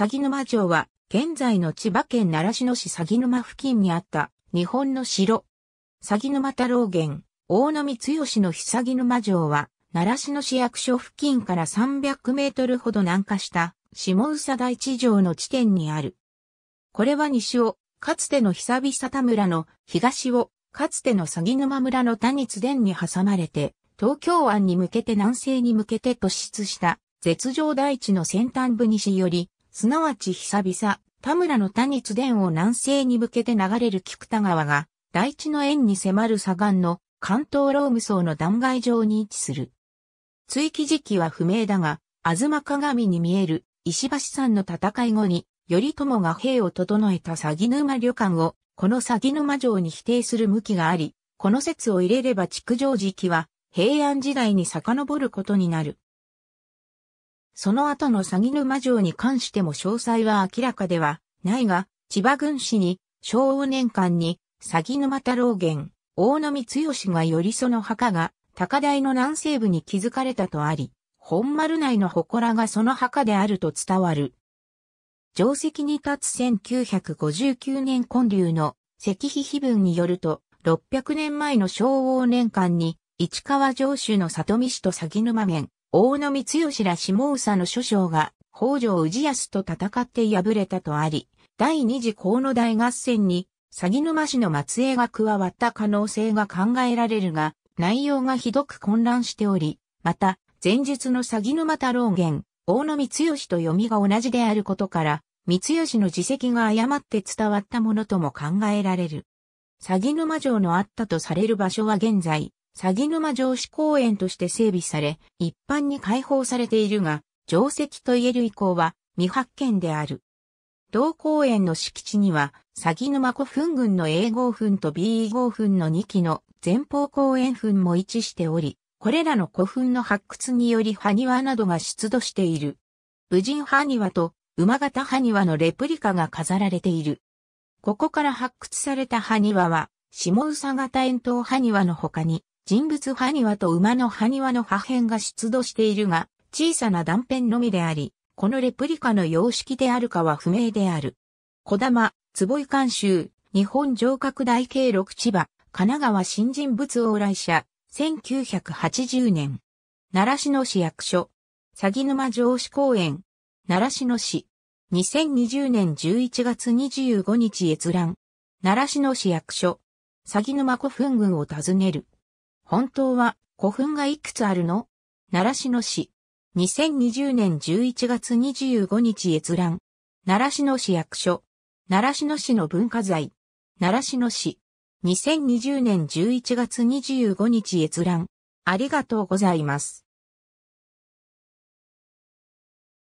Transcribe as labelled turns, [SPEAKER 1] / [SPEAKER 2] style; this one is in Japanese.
[SPEAKER 1] 鷺沼城は、現在の千葉県習志野市鷺沼付近にあった日本の城。鷺沼太郎源、大野光吉の鷺沼城は、習志野市役所付近から300メートルほど南下した下宇佐大地城の地点にある。これは西を、かつての久々田村の東を、かつての鷺沼村の谷津田に挟まれて、東京湾に向けて南西に向けて突出した絶上大地の先端部西よりすなわち久々、田村の谷津伝を南西に向けて流れる菊田川が、大地の縁に迫る左岸の関東ローム層の断崖上に位置する。追記時期は不明だが、あずま鏡に見える石橋山の戦い後に、頼朝が兵を整えた詐欺沼旅館を、この詐欺沼城に否定する向きがあり、この説を入れれば築城時期は、平安時代に遡ることになる。その後の鷺沼城に関しても詳細は明らかではないが、千葉軍師に昭和年間に鷺沼太郎源、大野光義がよりその墓が高台の南西部に築かれたとあり、本丸内の祠がその墓であると伝わる。定石に立つ1959年建立の石碑碑文によると、600年前の昭和年間に市川上州の里見市と鷺沼面、大野光義ら下総の諸将が北条氏康と戦って敗れたとあり、第二次河野大合戦に、鷺沼市の末裔が加わった可能性が考えられるが、内容がひどく混乱しており、また、前述の鷺沼太郎源、大野光義と読みが同じであることから、光義の自責が誤って伝わったものとも考えられる。鷺沼城のあったとされる場所は現在、鷺沼城址公園として整備され、一般に開放されているが、城跡といえる遺構は未発見である。同公園の敷地には、鷺沼古墳群の A 号墳と B 号墳の2基の前方公園墳も位置しており、これらの古墳の発掘により埴輪などが出土している。武人埴輪と馬型埴輪のレプリカが飾られている。ここから発掘された埴輪は、下宇佐型円筒埴輪の他に、人物埴輪と馬の埴輪の破片が出土しているが、小さな断片のみであり、このレプリカの様式であるかは不明である。小玉、坪井監修、日本城郭大計六千葉、神奈川新人物往来者、1980年。奈良市の市役所、鷺沼城市公園、奈良市の市、2020年11月25日閲覧、奈良市の市役所、鷺沼古墳群を訪ねる。本当は古墳がいくつあるの奈良市の市。2020年11月25日閲覧。奈良市の市役所。奈良市の市の文化財。奈良市の市。2020年11月25日閲覧。ありがとうございます。